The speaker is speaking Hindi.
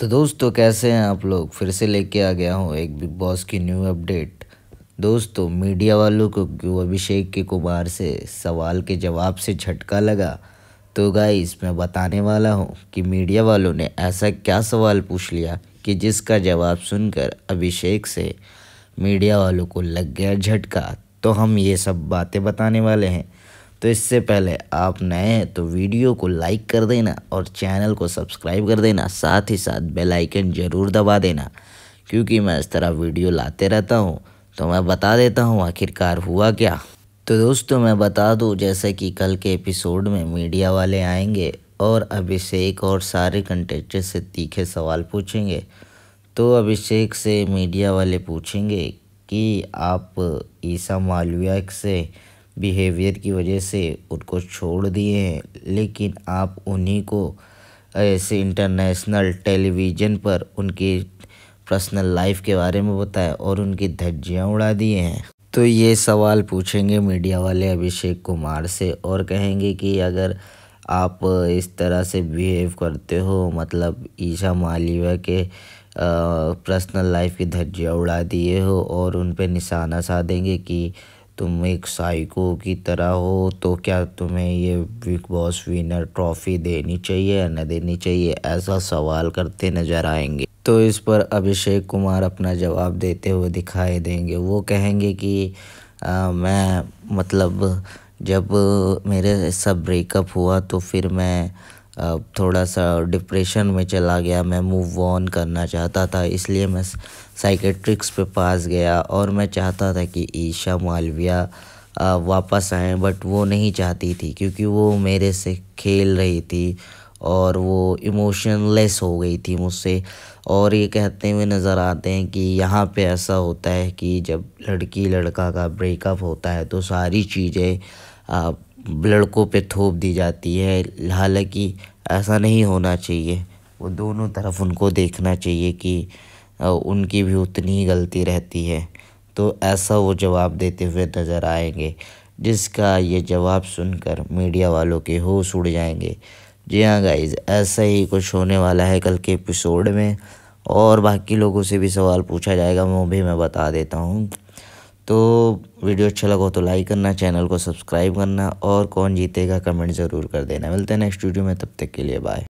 तो दोस्तों तो कैसे हैं आप लोग फिर से लेके आ गया हूँ एक बिग बॉस की न्यू अपडेट दोस्तों मीडिया वालों को क्यों अभिषेक के कुमार से सवाल के जवाब से झटका लगा तो गाई इसमें बताने वाला हूँ कि मीडिया वालों ने ऐसा क्या सवाल पूछ लिया कि जिसका जवाब सुनकर अभिषेक से मीडिया वालों को लग गया झटका तो हम ये सब बातें बताने वाले हैं तो इससे पहले आप नए हैं तो वीडियो को लाइक कर देना और चैनल को सब्सक्राइब कर देना साथ ही साथ बेल आइकन ज़रूर दबा देना क्योंकि मैं इस तरह वीडियो लाते रहता हूँ तो मैं बता देता हूँ आखिरकार हुआ क्या तो दोस्तों मैं बता दूँ जैसे कि कल के एपिसोड में मीडिया वाले आएंगे और अभिषेक और सारे कंटेस्टेंट से तीखे सवाल पूछेंगे तो अभिषेक से मीडिया वाले पूछेंगे कि आप ईसा मालविया से बिहेवियर की वजह से उनको छोड़ दिए हैं लेकिन आप उन्हीं को ऐसे इंटरनेशनल टेलीविज़न पर उनकी पर्सनल लाइफ के बारे में बताया और उनकी धज्जियाँ उड़ा दिए हैं तो ये सवाल पूछेंगे मीडिया वाले अभिषेक कुमार से और कहेंगे कि अगर आप इस तरह से बिहेव करते हो मतलब ईशा मालिवा के पर्सनल लाइफ की धज्जियाँ उड़ा दिए हो और उन पर निशाना साधेंगे कि तुम एक साइको की तरह हो तो क्या तुम्हें ये बिग बॉस विनर ट्रॉफी देनी चाहिए या न देनी चाहिए ऐसा सवाल करते नजर आएंगे तो इस पर अभिषेक कुमार अपना जवाब देते हुए दिखाई देंगे वो कहेंगे कि आ, मैं मतलब जब मेरे सब ब्रेकअप हुआ तो फिर मैं थोड़ा सा डिप्रेशन में चला गया मैं मूव ऑन करना चाहता था इसलिए मैं साइकेट्रिक्स पे पास गया और मैं चाहता था कि ईशा मालविया वापस आएँ बट वो नहीं चाहती थी क्योंकि वो मेरे से खेल रही थी और वो इमोशनलेस हो गई थी मुझसे और ये कहते हुए नज़र आते हैं कि यहाँ पे ऐसा होता है कि जब लड़की लड़का का ब्रेकअप होता है तो सारी चीज़ें लड़कों पे थोप दी जाती है हालांकि ऐसा नहीं होना चाहिए वो दोनों तरफ उनको देखना चाहिए कि उनकी भी उतनी ही गलती रहती है तो ऐसा वो जवाब देते हुए नज़र आएंगे जिसका ये जवाब सुनकर मीडिया वालों के होश उड़ जाएंगे जी हाँ गाइज ऐसा ही कुछ होने वाला है कल के एपिसोड में और बाकी लोगों से भी सवाल पूछा जाएगा वो भी मैं बता देता हूँ तो वीडियो अच्छा लगा हो तो लाइक करना चैनल को सब्सक्राइब करना और कौन जीतेगा कमेंट ज़रूर कर देना मिलते हैं नेक्स्ट वीडियो में तब तक के लिए बाय